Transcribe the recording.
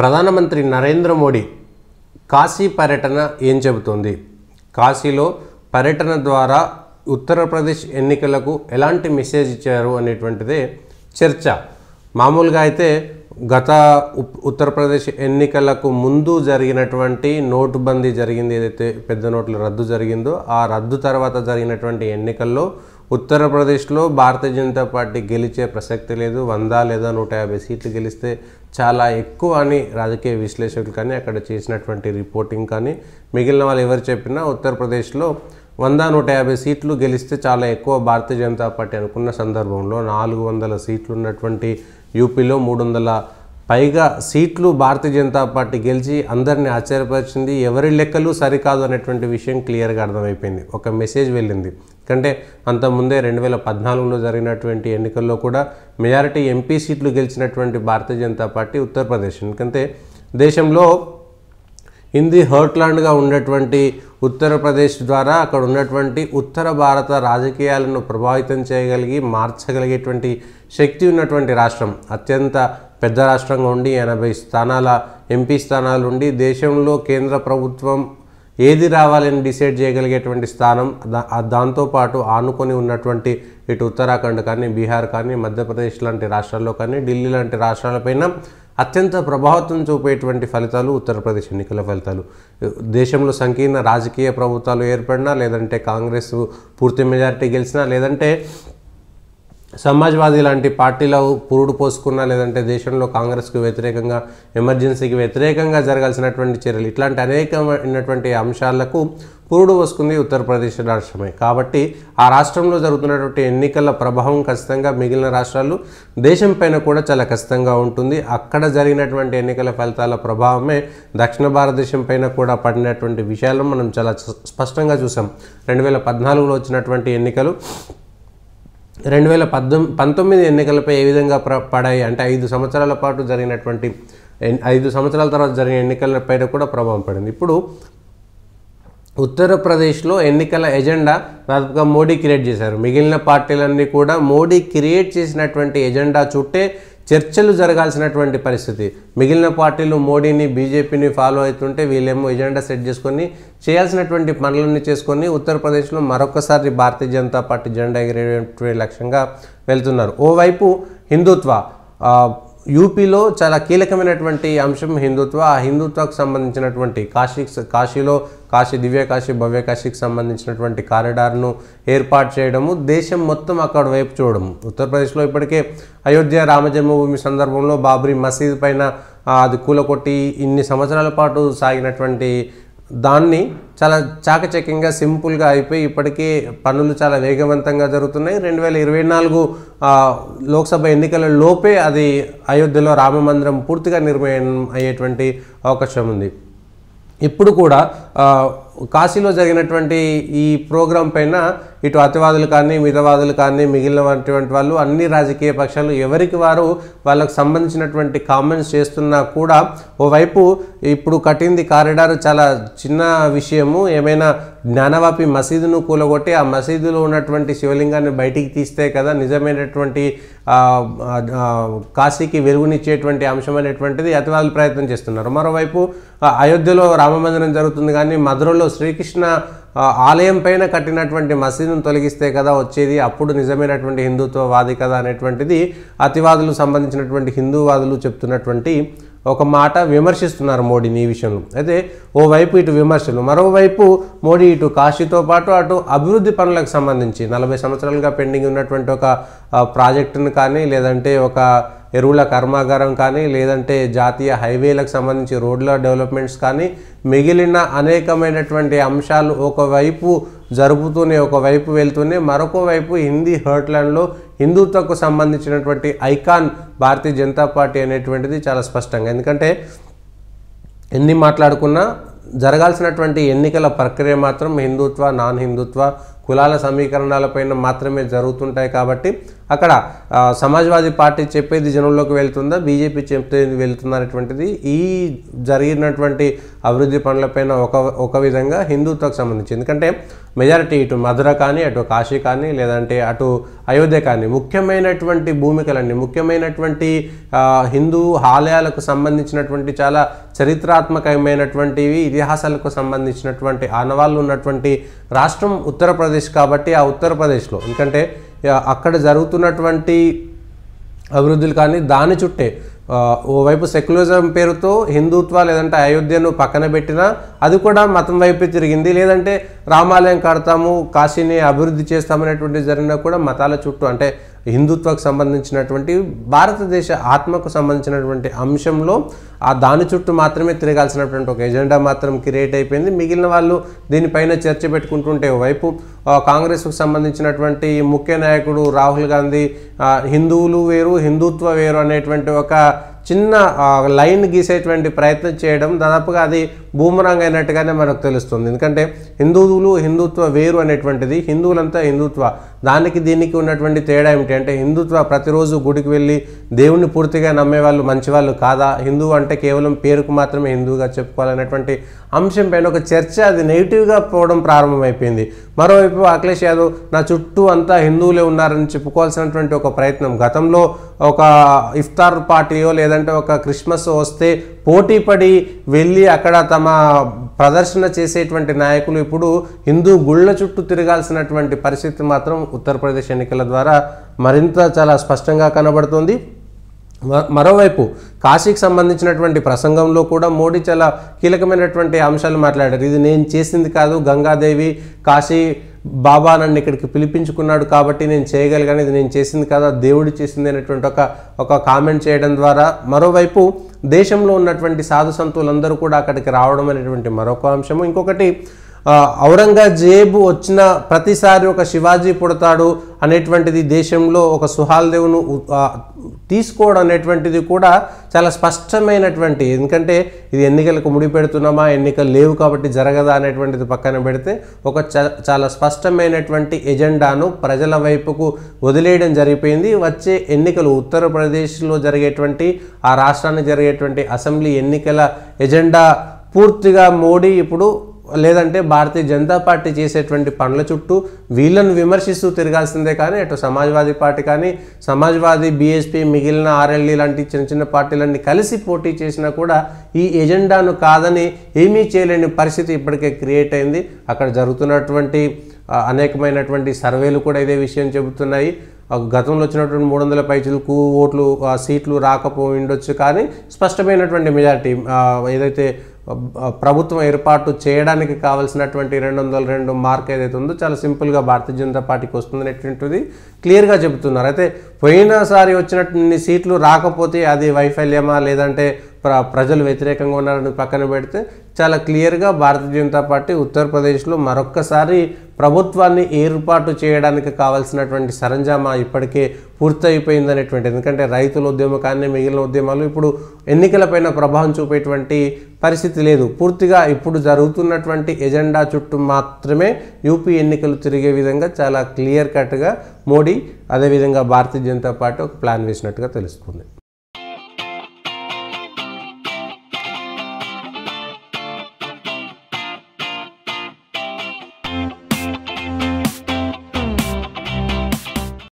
ప్రధానమంత్రి నరేంద్ర మోడీ కాశీ పర్యటన ఏం చెబుతోంది కాశీలో పర్యటన ద్వారా ఉత్తరప్రదేశ్ ఎన్నికలకు ఎలాంటి మెసేజ్ ఇచ్చారు అనేటువంటిదే చర్చ మామూలుగా అయితే గత ఉత్తరప్రదేశ్ ఎన్నికలకు ముందు జరిగినటువంటి నోటుబందీ జరిగింది ఏదైతే పెద్ద నోట్ల రద్దు జరిగిందో ఆ రద్దు తర్వాత జరిగినటువంటి ఎన్నికల్లో ఉత్తరప్రదేశ్లో భారతీయ జనతా పార్టీ గెలిచే ప్రసక్తి లేదు వంద లేదా నూట యాభై సీట్లు గెలిస్తే చాలా ఎక్కువ అని రాజకీయ విశ్లేషకులు కానీ అక్కడ చేసినటువంటి రిపోర్టింగ్ కానీ మిగిలిన వాళ్ళు ఎవరు చెప్పినా ఉత్తరప్రదేశ్లో వంద నూట యాభై సీట్లు గెలిస్తే చాలా ఎక్కువ భారతీయ జనతా పార్టీ అనుకున్న సందర్భంలో నాలుగు వందల సీట్లు ఉన్నటువంటి యూపీలో మూడు వందల పైగా సీట్లు భారతీయ జనతా పార్టీ గెలిచి అందరినీ ఆశ్చర్యపరిచింది ఎవరి లెక్కలు సరికాదు అనేటువంటి విషయం క్లియర్గా అర్థమైపోయింది ఒక మెసేజ్ వెళ్ళింది ఎందుకంటే అంతకుముందే రెండు వేల పద్నాలుగులో జరిగినటువంటి ఎన్నికల్లో కూడా మెజారిటీ ఎంపీ సీట్లు గెలిచినటువంటి భారతీయ జనతా పార్టీ ఉత్తరప్రదేశ్ ఎందుకంటే దేశంలో హిందీ హర్ట్లాండ్గా ఉన్నటువంటి ఉత్తరప్రదేశ్ ద్వారా అక్కడ ఉన్నటువంటి ఉత్తర భారత రాజకీయాలను ప్రభావితం చేయగలిగి మార్చగలిగేటువంటి శక్తి ఉన్నటువంటి రాష్ట్రం అత్యంత పెద్ద రాష్ట్రంగా ఉండి ఎనభై స్థానాల ఎంపీ స్థానాలు ఉండి దేశంలో కేంద్ర ప్రభుత్వం ఏది రావాలని డిసైడ్ చేయగలిగేటువంటి స్థానం దాంతోపాటు ఆనుకొని ఉన్నటువంటి ఇటు ఉత్తరాఖండ్ కానీ బీహార్ కానీ మధ్యప్రదేశ్ లాంటి రాష్ట్రాల్లో కానీ ఢిల్లీ లాంటి రాష్ట్రాలపైన అత్యంత ప్రభావితం చూపేటువంటి ఫలితాలు ఉత్తరప్రదేశ్ ఎన్నికల ఫలితాలు దేశంలో సంకీర్ణ రాజకీయ ప్రభుత్వాలు ఏర్పడినా లేదంటే కాంగ్రెస్ పూర్తి మెజారిటీ గెలిచినా లేదంటే సమాజ్వాదీ లాంటి పార్టీలో పురుడు పోసుకున్న లేదంటే దేశంలో కాంగ్రెస్కు వ్యతిరేకంగా ఎమర్జెన్సీకి వ్యతిరేకంగా జరగాల్సినటువంటి చర్యలు ఇట్లాంటి అనేకమైనటువంటి అంశాలకు పురుడు పోసుకుంది ఉత్తరప్రదేశ్ రాష్ట్రమే కాబట్టి ఆ రాష్ట్రంలో జరుగుతున్నటువంటి ఎన్నికల ప్రభావం ఖచ్చితంగా మిగిలిన రాష్ట్రాలు దేశం పైన కూడా చాలా ఖచ్చితంగా ఉంటుంది అక్కడ జరిగినటువంటి ఎన్నికల ఫలితాల ప్రభావమే దక్షిణ భారతదేశం పైన కూడా పడినటువంటి విషయాలను మనం చాలా స్పష్టంగా చూసాం రెండు వేల పద్నాలుగులో వచ్చినటువంటి ఎన్నికలు రెండు వేల పద్దెనిమిది పంతొమ్మిది ఎన్నికలపై ఏ విధంగా ప్ర పడాయి అంటే ఐదు సంవత్సరాల పాటు జరిగినటువంటి ఐదు సంవత్సరాల తర్వాత జరిగిన పైన కూడా ప్రభావం పడింది ఇప్పుడు ఉత్తరప్రదేశ్లో ఎన్నికల ఎజెండా దాదాపుగా మోడీ క్రియేట్ చేశారు మిగిలిన పార్టీలన్నీ కూడా మోడీ క్రియేట్ చేసినటువంటి ఎజెండా చుట్టే చర్చలు జరగాల్సినటువంటి పరిస్థితి మిగిలిన పార్టీలు మోడీని బీజేపీని ఫాలో అవుతుంటే వీళ్ళేమో ఎజెండా సెట్ చేసుకొని చేయాల్సినటువంటి పనులన్నీ చేసుకొని ఉత్తరప్రదేశ్లో మరొకసారి భారతీయ జనతా పార్టీ జెండా ఎగిరేటువంటి లక్ష్యంగా వెళ్తున్నారు ఓవైపు హిందుత్వ యూపీలో చాలా కీలకమైనటువంటి అంశం హిందుత్వ ఆ హిందుత్వకు సంబంధించినటువంటి కాశీ కాశీలో కాశీ దివ్య కాశీ భవ్య కాశీకి సంబంధించినటువంటి కారిడార్ను ఏర్పాటు చేయడము దేశం మొత్తం అక్కడ వైపు చూడము ఉత్తరప్రదేశ్లో ఇప్పటికే అయోధ్య రామజన్మభూమి సందర్భంలో బాబ్రీ మసీద్ పైన అది కూలకొట్టి ఇన్ని సంవత్సరాల పాటు సాగినటువంటి దాన్ని చాలా చాకచక్యంగా సింపుల్గా అయిపోయి ఇప్పటికీ పనులు చాలా వేగవంతంగా జరుగుతున్నాయి రెండు వేల ఇరవై నాలుగు లోక్సభ ఎన్నికల లోపే అది అయోధ్యలో రామ మందిరం పూర్తిగా నిర్మాణం అయ్యేటువంటి అవకాశం ఉంది ఇప్పుడు కూడా కాశీలో జరిగినటువంటి ఈ ప్రోగ్రాం పైన ఇటు అతివాదులు కానీ మితవాదులు కానీ మిగిలినటువంటి వాళ్ళు అన్ని రాజకీయ పక్షాలు ఎవరికి వారు వాళ్ళకు సంబంధించినటువంటి కామెంట్స్ చేస్తున్నా కూడా ఓవైపు ఇప్పుడు కట్టింది కారిడార్ చాలా చిన్న విషయము ఏమైనా జ్ఞానవాపి మసీదును కూలగొట్టి ఆ మసీదులో ఉన్నటువంటి శివలింగాన్ని బయటికి తీస్తే కదా నిజమైనటువంటి కాశీకి వెలుగునిచ్చేటువంటి అంశం అనేటువంటిది అతివాదులు ప్రయత్నం చేస్తున్నారు మరోవైపు అయోధ్యలో రామ మందిరం జరుగుతుంది కానీ కానీ మధురలో శ్రీకృష్ణ ఆలయం పైన కట్టినటువంటి మసీదును తొలగిస్తే కదా వచ్చేది అప్పుడు నిజమైనటువంటి హిందుత్వవాది కదా అనేటువంటిది అతివాదులు సంబంధించినటువంటి హిందూవాదులు చెప్తున్నటువంటి ఒక మాట విమర్శిస్తున్నారు మోడీని ఈ విషయంలో అయితే ఓవైపు ఇటు విమర్శలు మరోవైపు మోడీ ఇటు కాశీతో పాటు అటు అభివృద్ధి పనులకు సంబంధించి నలభై సంవత్సరాలుగా పెండింగ్ ఉన్నటువంటి ఒక ప్రాజెక్టును కానీ లేదంటే ఒక ఎరువుల కర్మాగారం కానీ లేదంటే జాతీయ హైవేలకు సంబంధించి రోడ్ల డెవలప్మెంట్స్ కానీ మిగిలిన అనేకమైనటువంటి అంశాలు ఒకవైపు జరుపుతూనే ఒకవైపు వెళ్తూనే మరొక వైపు హిందీ హర్ట్లండ్లో హిందుత్వకు సంబంధించినటువంటి ఐకాన్ భారతీయ జనతా పార్టీ అనేటువంటిది చాలా స్పష్టంగా ఎందుకంటే ఎన్ని మాట్లాడుకున్నా జరగాల్సినటువంటి ఎన్నికల ప్రక్రియ మాత్రం హిందుత్వ నాన్ హిందుత్వ కులాల సమీకరణాలపైన మాత్రమే జరుగుతుంటాయి కాబట్టి అక్కడ సమాజ్వాదీ పార్టీ చెప్పేది జనంలోకి వెళ్తుందా బీజేపీ చెప్పేది వెళ్తుందా అనేటువంటిది ఈ జరిగినటువంటి అభివృద్ధి పనులపైన ఒక ఒక విధంగా హిందూత్వకు సంబంధించి ఎందుకంటే మెజారిటీ ఇటు మధుర కానీ అటు కాశీ కానీ లేదంటే అటు అయోధ్య కానీ ముఖ్యమైనటువంటి భూమికలన్నీ ముఖ్యమైనటువంటి హిందూ ఆలయాలకు సంబంధించినటువంటి చాలా చరిత్రాత్మకమైనటువంటివి ఇతిహాసాలకు సంబంధించినటువంటి ఆనవాళ్ళు ఉన్నటువంటి రాష్ట్రం ఉత్తరప్రదేశ్ ఉత్తరప్రదేశ్ కాబట్టి ఆ ఉత్తరప్రదేశ్లో ఎందుకంటే అక్కడ జరుగుతున్నటువంటి అభివృద్ధులు కానీ దాని చుట్టే ఓవైపు సెక్యులరిజం పేరుతో హిందుత్వ లేదంటే అయోధ్యను పక్కన పెట్టినా అది కూడా మతం వైపు తిరిగింది లేదంటే రామాలయం కడతాము కాశీని అభివృద్ధి చేస్తామనేటువంటి జరిగినా కూడా మతాల చుట్టూ అంటే హిందుత్వకు సంబంధించినటువంటి భారతదేశ ఆత్మకు సంబంధించినటువంటి అంశంలో ఆ దాని చుట్టూ మాత్రమే తిరగాల్సినటువంటి ఒక ఎజెండా మాత్రం క్రియేట్ అయిపోయింది మిగిలిన వాళ్ళు దీనిపైన చర్చ పెట్టుకుంటుంటే వైపు కాంగ్రెస్కు సంబంధించినటువంటి ముఖ్య నాయకుడు రాహుల్ గాంధీ హిందువులు వేరు హిందుత్వ వేరు అనేటువంటి ఒక చిన్న లైన్ గీసేటువంటి ప్రయత్నం చేయడం దాదాపుగా అది బూమరాంగ్ అయినట్టుగానే మనకు తెలుస్తుంది ఎందుకంటే హిందువులు హిందుత్వ వేరు అనేటువంటిది హిందువులంతా హిందుత్వ దానికి దీనికి ఉన్నటువంటి తేడా ఏమిటి అంటే హిందుత్వ ప్రతిరోజు గుడికి వెళ్ళి దేవుణ్ణి పూర్తిగా నమ్మేవాళ్ళు మంచివాళ్ళు కాదా హిందువు అంటే కేవలం పేరుకు మాత్రమే హిందువుగా చెప్పుకోవాలనేటువంటి అంశం పైన ఒక చర్చ అది నెగిటివ్గా పోవడం ప్రారంభమైపోయింది మరోవైపు అఖిలేష్ యాదవ్ నా చుట్టూ అంతా హిందువులే ఉన్నారని చెప్పుకోవాల్సినటువంటి ఒక ప్రయత్నం గతంలో ఒక ఇఫ్తార్ పార్టీయో లేదంటే ఒక క్రిస్మస్ వస్తే పోటీపడి వెళ్ళి అక్కడ తమ ప్రదర్శన చేసేటువంటి నాయకులు ఇప్పుడు హిందూ గుళ్ళ చుట్టూ తిరగాల్సినటువంటి పరిస్థితి మాత్రం ఉత్తరప్రదేశ్ ఎన్నికల ద్వారా మరింత చాలా స్పష్టంగా కనబడుతుంది మరోవైపు కాశీకి సంబంధించినటువంటి ప్రసంగంలో కూడా మోడీ చాలా కీలకమైనటువంటి అంశాలు మాట్లాడారు ఇది నేను చేసింది కాదు గంగాదేవి కాశీ బాబా నన్ను ఇక్కడికి పిలిపించుకున్నాడు కాబట్టి నేను చేయగలిగాను ఇది నేను చేసింది కాదు దేవుడు చేసింది అనేటువంటి ఒక ఒక కామెంట్ చేయడం ద్వారా మరోవైపు దేశంలో ఉన్నటువంటి సాధు సంతులందరూ కూడా అక్కడికి రావడం అనేటువంటి మరొక అంశము ఇంకొకటి ఔరంగజేబు వచ్చిన ప్రతిసారి ఒక శివాజీ పుడతాడు అనేటువంటిది దేశంలో ఒక సుహాల్దేవును తీసుకోవడం అనేటువంటిది కూడా చాలా స్పష్టమైనటువంటి ఎందుకంటే ఇది ఎన్నికలకు ముడి పెడుతున్నామా ఎన్నికలు లేవు కాబట్టి జరగదా అనేటువంటిది పక్కన పెడితే ఒక చాలా స్పష్టమైనటువంటి ఎజెండాను ప్రజల వైపుకు వదిలేయడం జరిగిపోయింది వచ్చే ఎన్నికలు ఉత్తరప్రదేశ్లో జరిగేటువంటి ఆ రాష్ట్రానికి జరిగేటువంటి అసెంబ్లీ ఎన్నికల ఎజెండా పూర్తిగా మోడీ ఇప్పుడు లేదంటే భారతీయ జనతా పార్టీ చేసేటువంటి పనుల చుట్టూ వీళ్ళను విమర్శిస్తూ తిరగాల్సిందే కానీ అటు సమాజ్వాదీ పార్టీ కానీ సమాజ్వాదీ బీఎస్పీ మిగిలిన ఆర్ఎల్డీ లాంటి చిన్న చిన్న పార్టీలన్నీ కలిసి పోటీ చేసినా కూడా ఈ ఎజెండాను కాదని ఏమీ చేయలేని పరిస్థితి ఇప్పటికే క్రియేట్ అయింది అక్కడ జరుగుతున్నటువంటి అనేకమైనటువంటి సర్వేలు కూడా ఇదే విషయం చెబుతున్నాయి గతంలో వచ్చినటువంటి మూడు వందల పైచులకు ఓట్లు సీట్లు రాకపోయి ఉండొచ్చు కానీ స్పష్టమైనటువంటి మెజారిటీ ఏదైతే ప్రభుత్వం ఏర్పాటు చేయడానికి కావలసినటువంటి రెండు వందల రెండు మార్క్ ఏదైతే ఉందో చాలా సింపుల్గా భారతీయ జనతా పార్టీకి వస్తుందనేటువంటిది క్లియర్గా చెబుతున్నారు అయితే పోయినసారి వచ్చినటువంటి సీట్లు రాకపోతే అది వైఫల్యమా లేదంటే ప్ర ప్రజలు వ్యతిరేకంగా ఉన్నారని పక్కన పెడితే చాలా క్లియర్గా భారతీయ జనతా పార్టీ ఉత్తరప్రదేశ్లో మరొక్కసారి ప్రభుత్వాన్ని ఏర్పాటు చేయడానికి కావాల్సినటువంటి సరంజామా ఇప్పటికే పూర్తయిపోయిందనేటువంటి ఎందుకంటే రైతుల కానీ మిగిలిన ఉద్యమాలు ఇప్పుడు ఎన్నికలపైన ప్రభావం చూపేటువంటి పరిస్థితి లేదు పూర్తిగా ఇప్పుడు జరుగుతున్నటువంటి ఎజెండా చుట్టూ మాత్రమే యూపీ ఎన్నికలు తిరిగే విధంగా చాలా క్లియర్ కట్గా మోడీ అదేవిధంగా భారతీయ జనతా పార్టీ ఒక ప్లాన్ వేసినట్టుగా తెలుస్తుంది